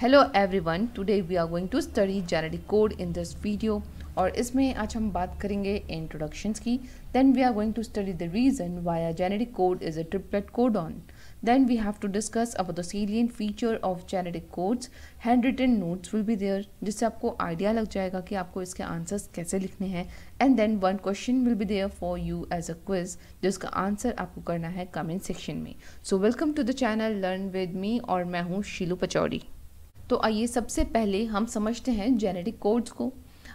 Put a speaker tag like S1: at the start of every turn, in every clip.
S1: Hello everyone today we are going to study genetic code in this video और इसमें आज हम बात करेंगे इंट्रोडक्शंस की then we are going to study the reason why our genetic code is a triplet code on then we have to discuss about the salient feature of genetic codes handwritten notes will be there जिससे आपको idea लग जाएगा कि आपको इसके answers कैसे लिखने हैं and then one question will be there for you as a quiz जिसका आंसर आपको करना है कमेंट सेक्शन में so welcome to the channel learn with me और मैं हूँ शीलू पचौड़ी तो आइए सबसे पहले हम समझते हैं जेनेटिक कोड्स को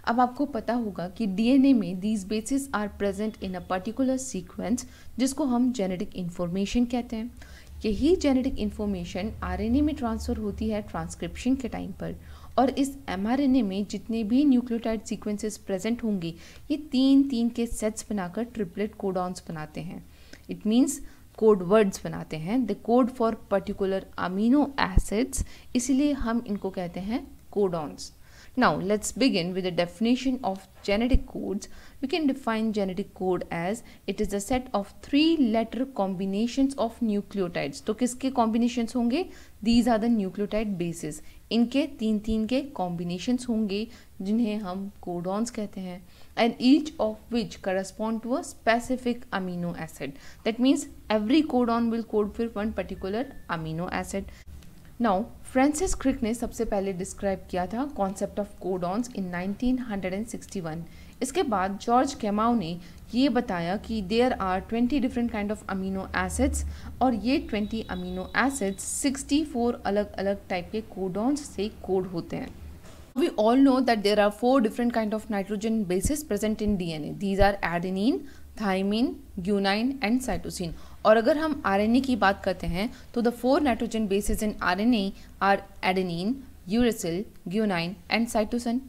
S1: अब आपको पता होगा कि डीएनए में these bases are present in a particular sequence जिसको हम जेनेटिक इन्फॉर्मेशन कहते हैं यही जेनेटिक इन्फॉर्मेशन आरएनए में ट्रांसफ़र होती है ट्रांसक्रिप्शन के टाइम पर और इस एमआरएनए में जितने भी न्यूक्लियोटाइड सीक्वेंसेस प्रेजेंट होंगे ये तीन तीन के सेट्स बनाकर ट्रिपलेट कोडॉन्स बनाते हैं इट मीन्स कोड वर्ड्स बनाते हैं the code for particular amino acids इसीलिए हम इनको कहते हैं codons Now let's begin with the definition of genetic codes. We can define genetic code as it is a set of three letter combinations of nucleotides. तो किसके combinations होंगे These are the nucleotide bases. Inke तीन तीन के combinations होंगे jinhe हम codons कहते हैं and each of which correspond to a specific amino acid. That means every codon will code for one particular amino acid. Now Francis Crick ने सबसे पहले डिस्क्राइब किया था कॉन्सेप्ट ऑफ कोडॉन्स इन 1961 इसके बाद जॉर्ज कैमाओ ने ये बताया कि there are 20 different kind of amino acids और ये 20 अमीनो एसिड्स 64 अलग अलग टाइप के कोडॉन्स से कोड होते हैं We all know that there are four different kind of nitrogen bases present in DNA. These are adenine, thymine, guanine and cytosine. और अगर हम आरएनए की बात करते हैं तो the four nitrogen bases in RNA are adenine uracil guanine and cytosine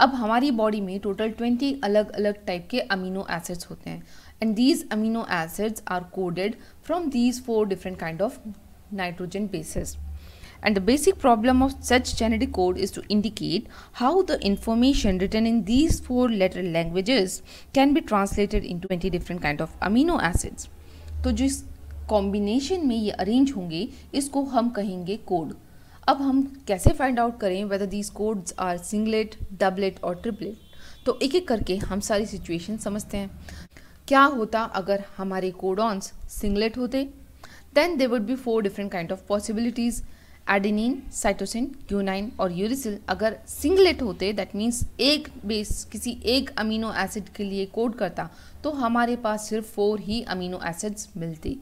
S1: अब हमारी बॉडी में टोटल ट्वेंटी अलग अलग टाइप के अमीनो एसिड्स होते हैं and these amino acids are coded from these four different kind of nitrogen bases and the basic problem of such genetic code is to indicate how the information written in these four letter languages can be translated into 20 different kind of amino acids तो जिस combination में ये arrange होंगे इसको हम कहेंगे code अब हम कैसे फाइंड आउट करें whether these codes are singlet doublet और ट्रिपलेट तो एक एक करके हम सारी सिचुएशन समझते हैं क्या होता अगर हमारे कोडॉन्स सिंगलेट होते then they would be four different kind of possibilities adenine cytosine guanine और यूरिसिल अगर सिंगलेट होते दैट मीन्स एक बेस किसी एक अमीनो एसिड के लिए कोड करता तो हमारे पास सिर्फ फोर ही अमीनो एसिड्स मिलते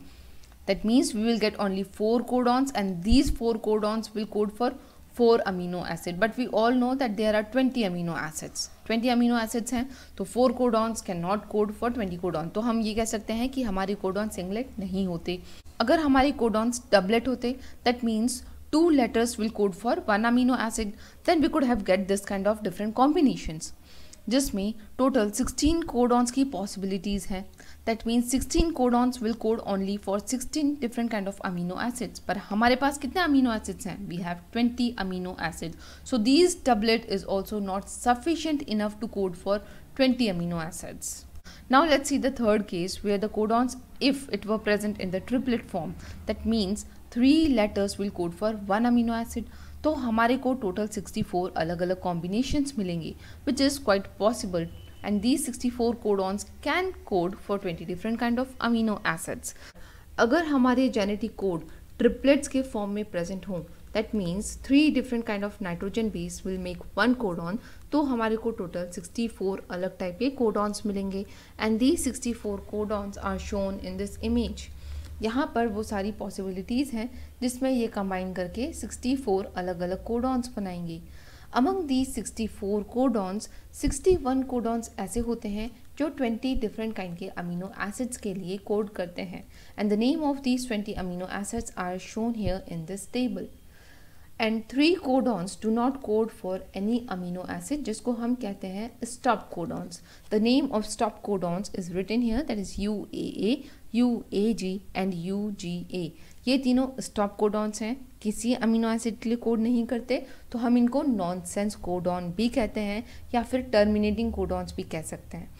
S1: that means we will get only four codons and these four codons will code for four amino acid but we all know that there are twenty amino acids twenty amino acids हैं तो four codons can not code for twenty codon तो हम ये कह सकते हैं कि हमारे कोडॉन सिंगलेट नहीं होते अगर हमारे कोडॉन्स डबलेट होते that means two letters will code for one amino acid then we could have get this kind of different combinations जिसमें टोटल 16 कोडॉन्स की पॉसिबिलिटीज़ हैं that means 16 codons will code only for 16 different kind of amino acids पर हमारे पास कितने amino acids हैं we have 20 amino acids. So these doublet is also not sufficient enough to code for 20 amino acids Now let's see the third case where the codons if it were present in the triplet form. That means three letters will code for one amino acid तो हमारे को total 64 अलग अलग combinations मिलेंगे which is quite possible and these 64 codons can code for 20 different kind of amino acids अगर हमारे genetic code triplets के form में प्रेजेंट हों that means three different kind of nitrogen base will make one codon तो हमारे को total 64 अलग type के कोडॉन्स मिलेंगे and the 64 codons are shown in this image यहाँ पर वो सारी पॉसिबिलिटीज़ हैं जिसमें ये कंबाइन करके 64 अलग अलग कोडॉन्स बनाएंगे अमंग दी 64 कोडॉन्स 61 कोडॉन्स ऐसे होते हैं जो 20 डिफरेंट काइंड के अमीनो एसिड्स के लिए कोड करते हैं and the name of these 20 amino acids are shown here in this table and three codons do not code for any amino acid जिसको हम कहते हैं stop codons the name of stop codons is written here that is U A A U A G and U G A ये तीनों stop codons हैं किसी amino acid के लिए कोड नहीं करते तो हम इनको नॉन सेंस कोडॉन भी कहते हैं या फिर टर्मिनेटिंग कोडॉन्स भी कह सकते हैं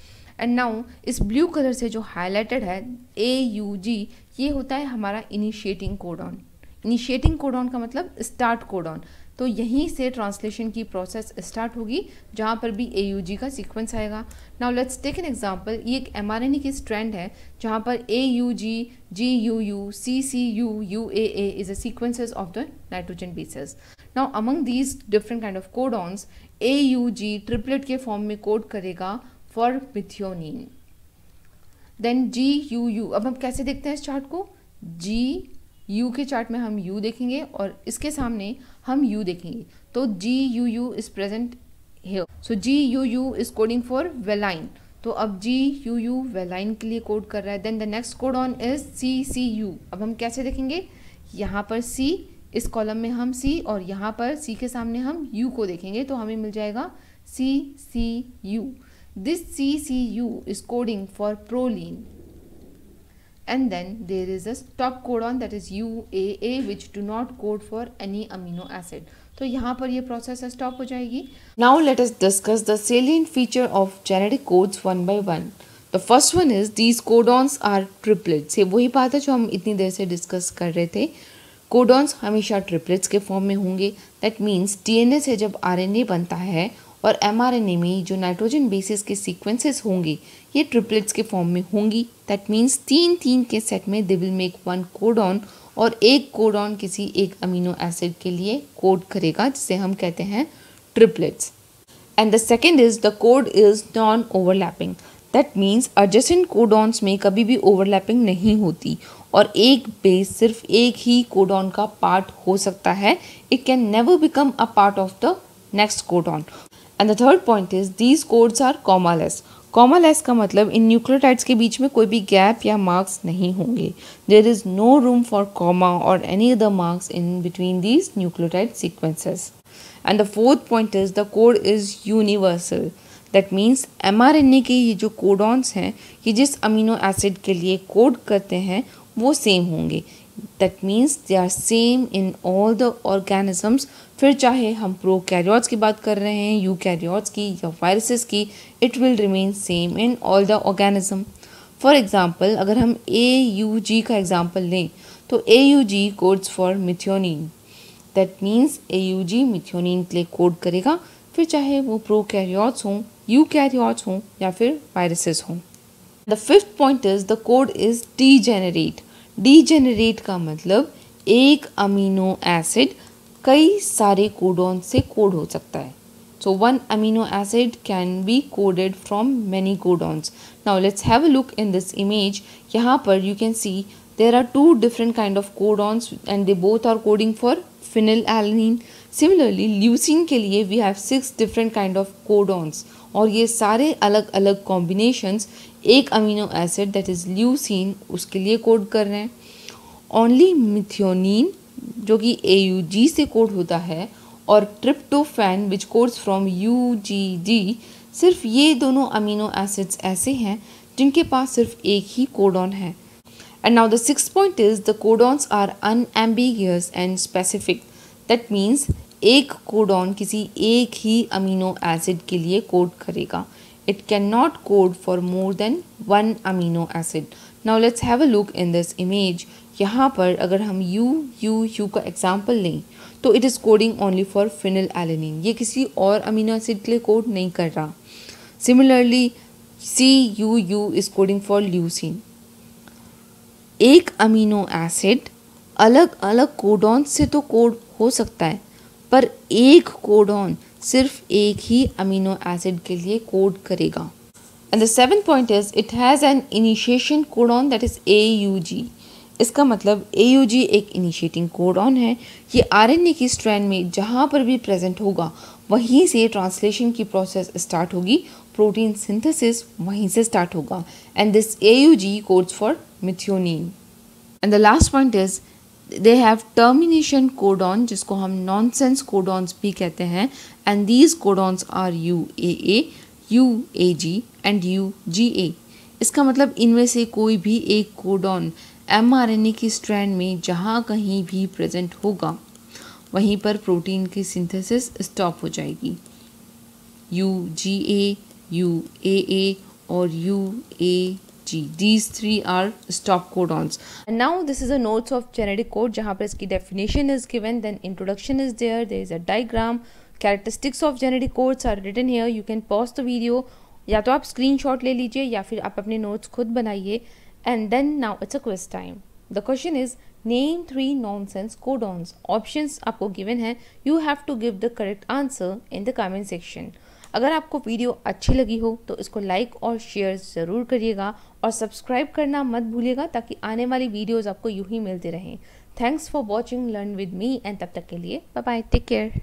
S1: एंड नाउ इस ब्लू कलर से जो हाईलाइटेड है ए यू जी ये होता है हमारा इनिशिएटिंग कोडॉन इनिशिएटिंग कोडॉन का मतलब स्टार्ट कोडॉन तो यहीं से ट्रांसलेशन की प्रोसेस स्टार्ट होगी जहाँ पर भी ए का सीक्वेंस आएगा now let's take an example ये एक एम की स्ट्रैंड है जहाँ पर A U G G U U C C U U A A is a sequences of the nitrogen bases now among these different kind of codons A U G triplet के form में code करेगा for methionine then G U U अब हम कैसे देखते हैं इस chart को जी यू के चार्ट में हम यू देखेंगे और इसके सामने हम यू देखेंगे तो G U U is present here so G U U is coding for valine तो अब जी यू यू वेलाइन के लिए कोड कर रहा है then the next codon is C C U अब हम कैसे देखेंगे यहाँ पर सी इस कॉलम में हम सी और यहाँ पर सी के सामने हम यू को देखेंगे तो हमें मिल जाएगा C C U this C C U is coding for proline and then there is a stop codon that is UAA which do not code for any amino acid. तो यहाँ पर ये प्रोसेस स्टॉप हो जाएगी now let's discuss the salient feature of genetic codes one by one the first one is these codons are triplets ये वही बात है जो हम इतनी देर से डिस्कस कर रहे थे कोडॉन्स हमेशा ट्रिपलेट्स के फॉर्म में होंगे दैट मीन्स डीएनए से जब आरएनए बनता है और एमआरएनए में जो नाइट्रोजन बेसिस के सीक्वेंसेस होंगे ये ट्रिपलेट्स के फॉर्म में होंगी दैट मीन्स तीन तीन के सेट में they will make one codon और एक कोडॉन किसी एक अमीनो एसिड के लिए कोड करेगा जिसे हम कहते हैं triplets and the second is the code is non overlapping that means adjacent codons में कभी भी ओवरलैपिंग नहीं होती और एक बेस सिर्फ एक ही कोडॉन का पार्ट हो सकता है it can never become a part of the next codon and the third point is these codes are commaless commaless का मतलब इन न्यूक्लियोटाइड्स के बीच में कोई भी गैप या मार्क्स नहीं होंगे there is no room for comma or any other marks in between these nucleotide sequences and the fourth point is the code is universal that means M R N A के ये जो codons हैं ये जिस amino acid के लिए code करते हैं वो सेम होंगे that means they are same in all the organisms फिर चाहे हम प्रो कैरियॉट्स की बात कर रहे हैं यू कैरियॉट्स की या वायरसेस की it will remain same in all the organism for example अगर हम ए यू जी का एग्ज़ाम्पल लें तो A U G codes for methionine that means A U G methionine के लिए कोड करेगा फिर चाहे वो प्रो कैरियॉट्स हों यू कैरियॉट्स हों या फिर वायरसेस हों the fifth point is the code is degenerate degenerate का मतलब एक अमीनो एसिड कई सारे कोडॉन से कोड हो सकता है so one amino acid can be coded from many codons now let's have a look in this image यहाँ पर you can see there are two different kind of codons and they both are coding for phenylalanine similarly leucine के लिए we have six different kind of codons और ये सारे अलग अलग combination एक amino acid that is leucine उसके लिए कोड कर रहे हैं ओनली मिथियोन जो कि ए यू जी से कोड होता है और tryptophan which codes from U G D सिर्फ ये दोनों अमीनो एसिड्स ऐसे हैं जिनके पास सिर्फ एक ही कोडॉन है And now the sixth point is the codons are unambiguous and specific. That means एक कोडॉन किसी एक ही अमीनो एसिड के लिए कोड करेगा it can not code for more than one amino acid now let's have a look in this image यहाँ पर अगर हम यू यू यू का एग्जाम्पल लें तो it is coding only for phenylalanine ये किसी और अमीनो एसिड के लिए कोड नहीं कर रहा similarly C U U is coding for leucine एक अमीनो एसिड अलग अलग कोडॉन से तो कोड हो सकता है पर एक कोडॉन सिर्फ एक ही अमीनो एसिड के लिए कोड करेगा and the seven point is it has an initiation codon that is A U G इसका मतलब ए यू जी एक इनिशिएटिंग कोडॉन है ये आर एन ए की स्ट्रैंड में जहाँ पर भी प्रेजेंट होगा वहीं से ट्रांसलेशन की प्रोसेस स्टार्ट होगी प्रोटीन सिंथेसिस वहीं से स्टार्ट होगा and this A U G codes for methionine and the last point is they have termination codon जिसको हम nonsense codons bhi kehte hain, and these codons are UAA, UAG and UGA इसका मतलब इनमें से कोई भी एक कोडॉन एमआरएनए की स्ट्रैंड में जहाँ कहीं भी प्रेजेंट होगा वहीं पर प्रोटीन की सिंथेसिस स्टॉप हो जाएगी you G A U A A और U A G. These three are stop codons. And now this is a notes of genetic code जहाँ पर इसकी definition is given, then introduction is there, there is a diagram, characteristics of genetic codes are written here. You can pause the video या तो आप screenshot ले लीजिए या फिर आप अपने notes खुद बनाइए and then now it's a quiz time. The question is name three nonsense codons. Options आपको given है. You have to give the correct answer in the comment section. अगर आपको वीडियो अच्छी लगी हो तो इसको लाइक और शेयर ज़रूर करिएगा और सब्सक्राइब करना मत भूलिएगा ताकि आने वाली वीडियोज़ आपको यूँ ही मिलते रहें thanks for watching learn with me and तब तक के लिए बाय बाय टेक केयर